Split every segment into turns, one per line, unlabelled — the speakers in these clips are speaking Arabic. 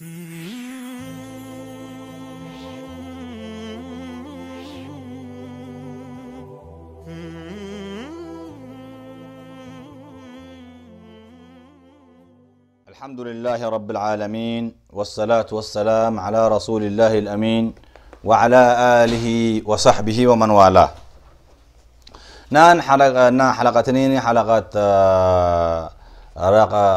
الحمد لله رب العالمين والصلاة والسلام على رسول الله الأمين وعلى آله وصحبه ومن والاه نان حلقة نان تنيني حلقة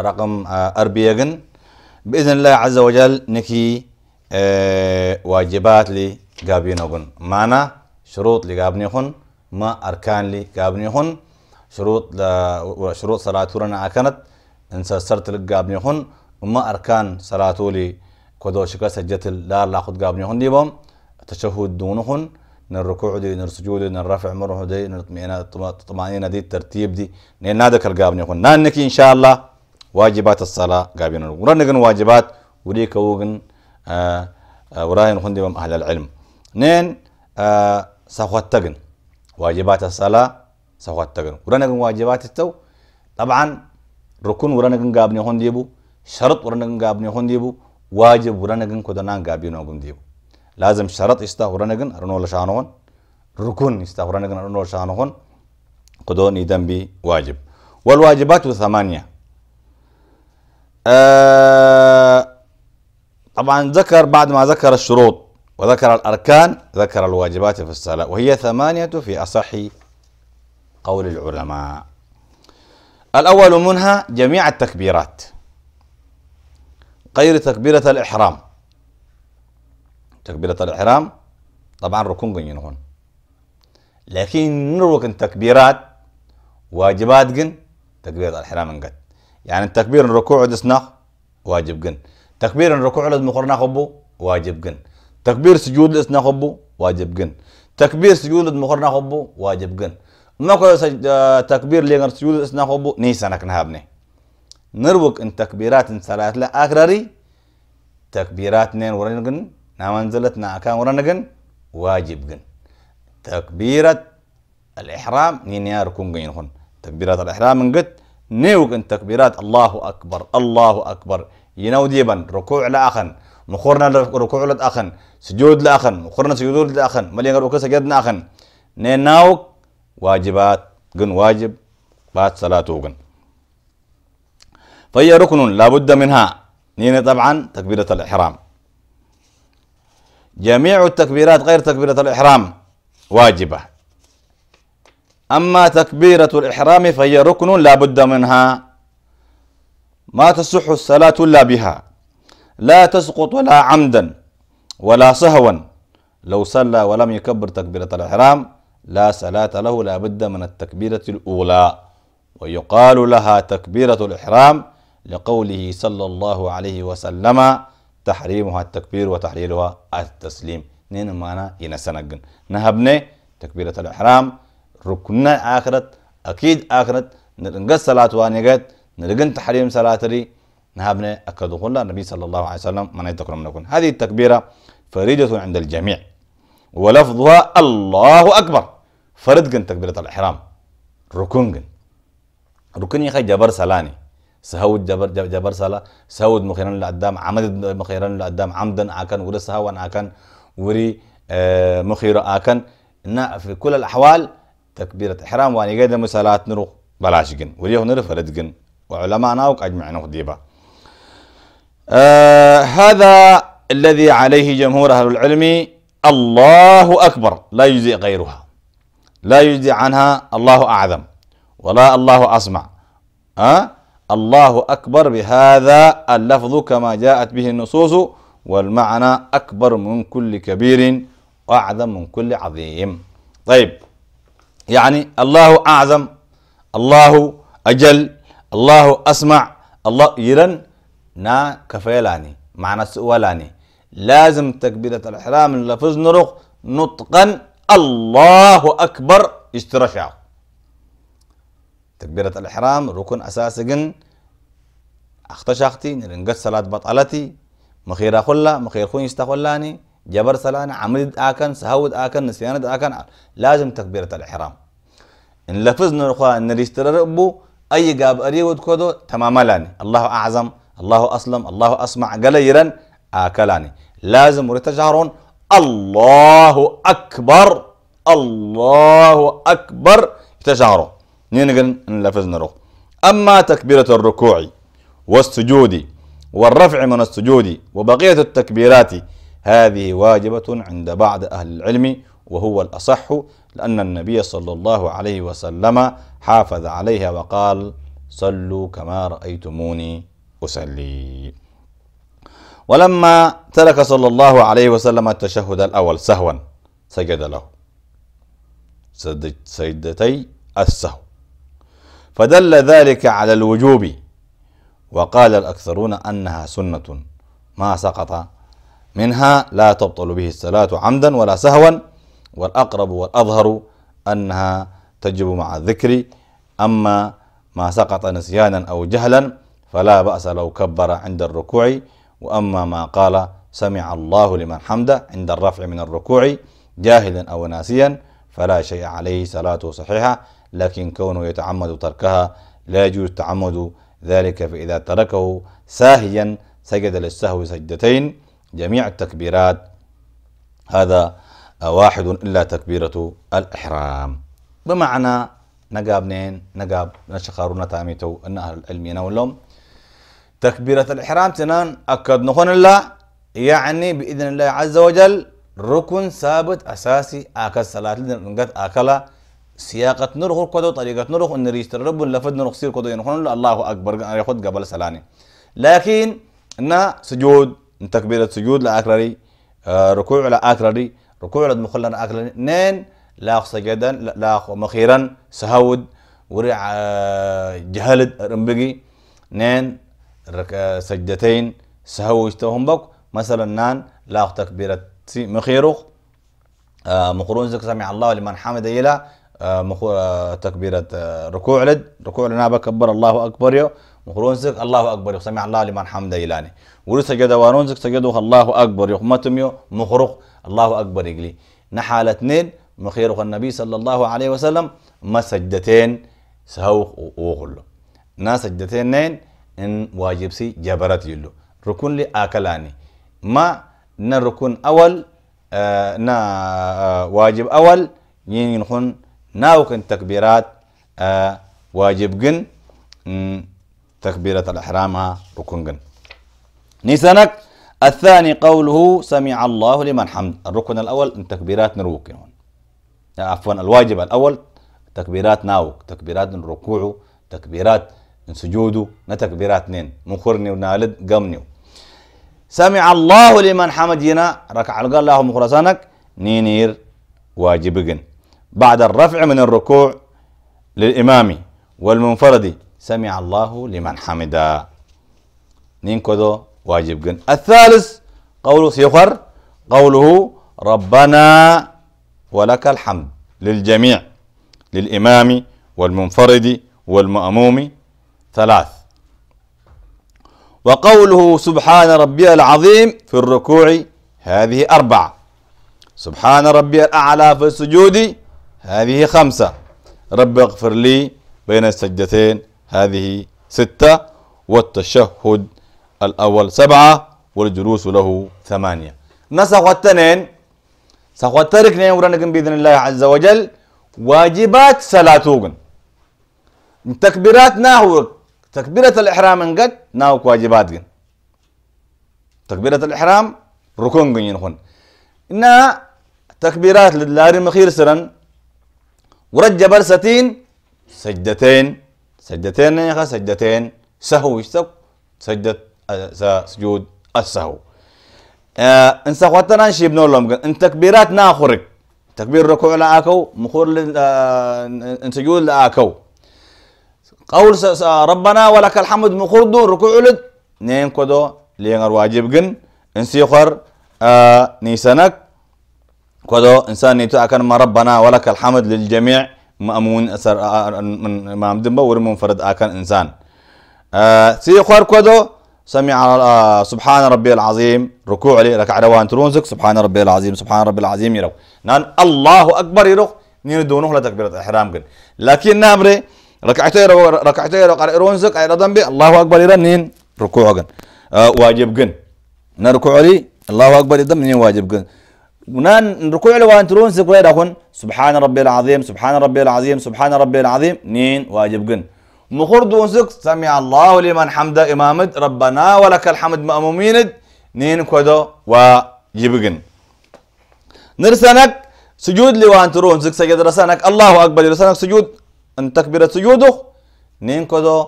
رقم آه، أربيغن بإذن الله عز وجل نكي اه واجبات لي قابينهن معنا شروط لي قابني خن ما أركان لي قابني خن شروط لا شروط صلاتورنا أكنت إن سرت قابني خن وما أركان صلاتولي كدوشك سجت لا لا خد قابني قابنيهن ديبهم تشهد دونهن نركوع دي نرسجود دي الرفع مره دي طمأنينة دي الترتيب دي نادك القابني القابنيهن نانك إن شاء الله واجبات الصلاة قابلنا ورانا قن واجبات وليك وقن آه آه وراين خندم أهل العلم نين آه سخوات تقن واجبات الصلاة سخوات تقن ورانا قن واجبات التو طبعا ركن ورانا قن قابلنا خنديبو شرط ورانا قن قابلنا خنديبو واجب ورانا قن كدنان قابلنا خنديبو لازم شرط استهورنا قن رنول شانون ركن استهورنا قن رنول شانون قدوني دنبي واجب والواجبات ثمانية آه، طبعا ذكر بعد ما ذكر الشروط وذكر الأركان ذكر الواجبات في الصلاة وهي ثمانية في أصح قول العلماء الأول منها جميع التكبيرات غير تكبيرة الإحرام تكبيرة الإحرام طبعا ركن ينهون لكن نركن تكبيرات واجبات جن تكبيرة الإحرام قد يعني التكبير الركوع دسنا واجب جن تكبير الركوع لازم قرنا خبو واجب جن تكبير سجود لسنا خبو واجب جن تكبير سجود لازم قرنا خبو واجب جن ما كل سج... آه، تكبير لين سجود لسنا خبو نيسانا كنهابني نروك ان تكبيرات ان صلاة لا اكراري تكبيرات نين ورنجن نامنزلتنا كان ورنجن واجب جن تكبيرة الإحرام نين ياركون جن تكبيرات الإحرام من قد نيوغن تكبيرات الله أكبر الله أكبر ينو ديبا ركوع لأخن مخورنا ركوع لأخن سجود لأخن مخورنا سجود لأخن مليان ركوع سجد لأخن نيناوك واجبات قن واجب بات صلاتوغن فهي ركن لابد منها نين طبعا تكبيرة الإحرام جميع التكبيرات غير تكبيرة الإحرام واجبة أما تكبيرة الإحرام فهي ركن لا بد منها ما تصح الصلاة إلا بها لا تسقط ولا عمدا ولا سهوا لو صلى ولم يكبر تكبيرة الإحرام لا صلاة له لا بد من التكبيرة الأولى ويقال لها تكبيرة الإحرام لقوله صلى الله عليه وسلم تحريمها التكبير وتحليلها التسليم نين معنا ينسنقن نهبني تكبيرة الإحرام ركنا آخرت أكيد آخرت نرنقص الصلاة وانيقات نرقن تحريم صلاة لي نهابنا أكد قلنا النبي صلى الله عليه وسلم من يتكرم نكون هذه التكبيرة فريدة عند الجميع ولفظها الله أكبر فرد جن تكبيرة الإحرام ركن جن ركن يخي جبر سلاني سهود جبر جبر سلا سهود مخيرا لقدام عمد مخيرا لقدام عمدا أكن ورسها وأن أكن وري آه، مخيرا أكن إن في كل الأحوال تكبيرة إحرام واني قيد مسالات نرو بلاش جن وليه نرو فرد جن وعلماء ناوك أجمعين خديبة آه هذا الذي عليه جمهور أهل العلم الله أكبر لا يجزي غيرها لا يجزي عنها الله أعظم ولا الله أسمع أه؟ الله أكبر بهذا اللفظ كما جاءت به النصوص والمعنى أكبر من كل كبير وأعظم من كل عظيم طيب يعني الله أعظم الله أجل الله أسمع الله يرن نا كفيلاني معنى سؤالاني لازم تكبيرة الإحرام اللفظ نرق نطقا الله أكبر استرشع تكبيرة الإحرام ركن أساسي جن أختشاختي نرنقت صلاة بطلتي مخيرة خلا مخير خون يستخلاني جبر سلاني عمد آكن سهود آكن نسيانة آكن لازم تكبيرة الإحرام إن لفظ نرخوا إن ريستر ربو أي جاب أريود كودو تماما لاني الله أعظم الله أسلم الله أسمع قليلا آكلاني لازم ورتجارون الله أكبر الله أكبر يتجهرون نينقل إن لفظ نرخ أما تكبيرة الركوع والسجود والرفع من السجود وبقية التكبيرات هذه واجبة عند بعض أهل العلم وهو الأصح لأن النبي صلى الله عليه وسلم حافظ عليها وقال صلوا كما رأيتموني أصلي ولما ترك صلى الله عليه وسلم التشهد الأول سهوا سجد له سجدتي السهو فدل ذلك على الوجوب وقال الأكثرون أنها سنة ما سقط منها لا تبطل به الصلاة عمدا ولا سهوا والأقرب والأظهر أنها تجب مع الذكر أما ما سقط نسيانا أو جهلا فلا بأس لو كبر عند الركوع وأما ما قال سمع الله لمن حمده عند الرفع من الركوع جاهلا أو ناسيا فلا شيء عليه صلاته صحيحة لكن كونه يتعمد تركها لا يجوز تعمد ذلك فإذا تركه ساهيا سجد للسهو سجدتين جميع التكبيرات هذا واحد إلا تكبيرة الإحرام بمعنى نقاب نين نقاب نشخارونا تاميتو النهر العلمي نولهم تكبيرة الإحرام تنان أكد نخون الله يعني بإذن الله عز وجل ركن ثابت أساسي آكل صلاة لنقد آكلا سياقة نرخ القدو طريقة نرخ إن ريشت الرب لفد نرخ سير قدو ينخون الله أكبر يخد قبل سلاني لكن إن سجود تكبيرة سجود لأكرري آه، ركوع لأكرري ركوع لازم يكون لنا اقل لاخ سجدا لاخ مخيرا سهود ورع آه، جهلد رمبقي نين آه، سجدتين سهوجتهم بك مثلا نان لاخ تكبيرة مخيرو آه مقرون زك سمع الله لمن حمد إلى آه, آه، تكبيرة ركوع لد ركوع لنا بكبر الله أكبر يو مقرون زك الله أكبر يو سمع الله لمن حمد إلاني ورسجد وارون زك سجدوه الله أكبر يو متم يو مخرخ الله أكبر يقلي نحال على اثنين مخيرق النبي صلى الله عليه وسلم ما سجدتين سهو وغلو نا سجدتين نين إن واجب سي جبرت يلو ركن لي آكلاني ما نا ركن أول آه نا آه، واجب أول ينخن ناوكن تكبيرات آه واجب جن تكبيرة الإحرام ركن جن نيسانك الثاني قوله سمع الله لمن حمد الركن الأول تكبيرات نروك عفوا الواجب الأول تكبيرات ناوك تكبيرات ركوعه تكبيرات سجوده نتكبيرات نين مخرني ونالد قمني سمع الله لمن حمد ينا ركع قال الله مخرسانك نينير واجبقن بعد الرفع من الركوع للإمام والمنفرد سمع الله لمن حمد نين كذو واجب جن الثالث قوله سيخر قوله ربنا ولك الحمد للجميع للإمام والمنفرد والمأموم ثلاث وقوله سبحان ربي العظيم في الركوع هذه أربعة سبحان ربي الأعلى في السجود هذه خمسة رب اغفر لي بين السجدتين هذه ستة والتشهد الأول سبعة والجلوس له ثمانية نسخ التنين سخ التركنين ورنكم بإذن الله عز وجل واجبات سلاتوغن تكبيرات ناهو تكبيرة الإحرام انقد ناهو واجبات جن تكبيرة الإحرام ركون جن ينخون إنها تكبيرات للاري مخير سرا ورجبر برستين سجدتين سجدتين يا سجدتين سهو يشتق سجدت سا سجود السهو ان سقطنا شي ابن لهم ان تكبيرات ناخرك تكبير ركوع لاكو مخور ان سجود لاكو قول ربنا ولك الحمد مخور دون ركوع لد نين كدو لين واجب جن ان سيخر نيسانك نيسنك كدو انسان نيتو اكن ما ربنا ولك الحمد للجميع مأمون أسر من مامدن بور منفرد أكن إنسان آه سيخر كودو سمع آه، سبحان ربي العظيم ركوع لي ركع روان ترونزك سبحان ربي العظيم سبحان ربي العظيم يرو نان الله أكبر يرو نين دونه لا تكبيرة إحرام كن لكن نامري ركعتي رو ركعتي رو قرأ رونزك أي رضم بي الله أكبر يرو نين ركوع كن آه واجب كن نركوع لي الله أكبر يدم نين واجب كن نان ركوع لي وان ترونزك ويرا سبحان ربي العظيم سبحان ربي العظيم سبحان ربي العظيم نين واجب كن مخرد ونسك سمع الله لمن حمد إمامد ربنا ولك الحمد مأموميند نين كودو ويبقن نرسنك سجود لوان ترونسك سجد رسنك الله أكبر رسنك سجود أن تكبر سجوده نين كودو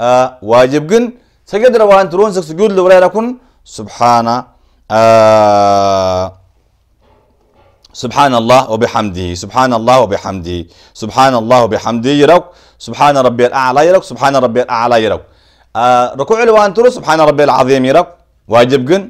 آه واجب سجد روان ترونسك سجود لولا يكون سبحان آه سبحان الله وبحمده سبحان الله وبحمده سبحان الله وبحمده يرو سبحان ربي الأعلى يرو سبحان ربي الأعلى يرو آه ركوع الوان ترو سبحان ربي العظيم يرو واجب جن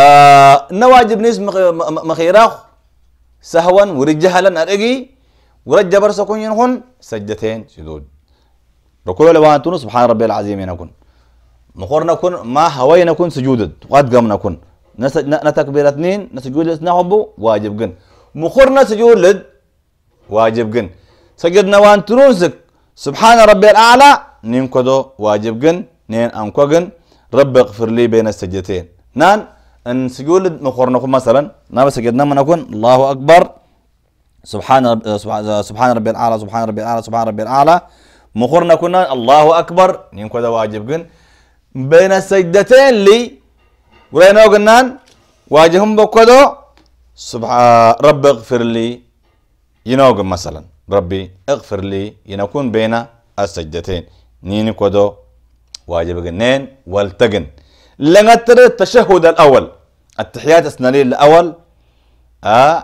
آه نواجب نيس مخيراخ سهوا ورجهلا أرقي ورجى برسكون ينخن سجدتين سجود ركوع الوان ترو سبحان ربي العظيم ينكون مخورنا كن ما هوينا كن سجودا وقد قمنا كن نتكبير اثنين نسجود لسنا واجب جن مخرنا سجود واجب جن سجدنا وان ترونسك سبحان ربي الأعلى نينكدو واجب جن نين أنكو جن رب اغفر لي بين السجدتين نان ان سجود لد مخرنكم مثلا نا سجدنا من أكون الله أكبر سبحان آه، آه، سبحان ربي الأعلى سبحان ربي الأعلى سبحان ربي الأعلى مخرنا كنا الله أكبر نينكدو واجب جن بين السجدتين لي ولينو قنان واجههم بكدو سبحان رب اغفر لي ينوق مثلا ربي اغفر لي ينكون بين السجدتين نيني كدو واجب جنين والتقن لنتر التشهد الاول التحيات السنالية الاول آه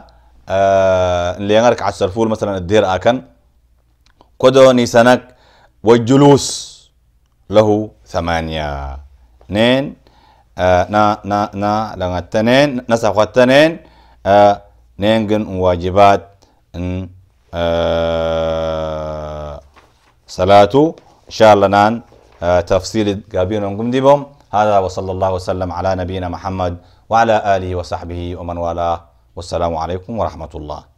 آه اللي ينرك على السرفول مثلا الدير اكن كدو نيسانك والجلوس له ثمانية نين na na na langa tanen na sakwa tanen nengin wajibat in salatu شارلنان تفصيل قابين ديبهم هذا وصلى الله وسلم على نبينا محمد وعلى آله وصحبه ومن والاه والسلام عليكم ورحمة الله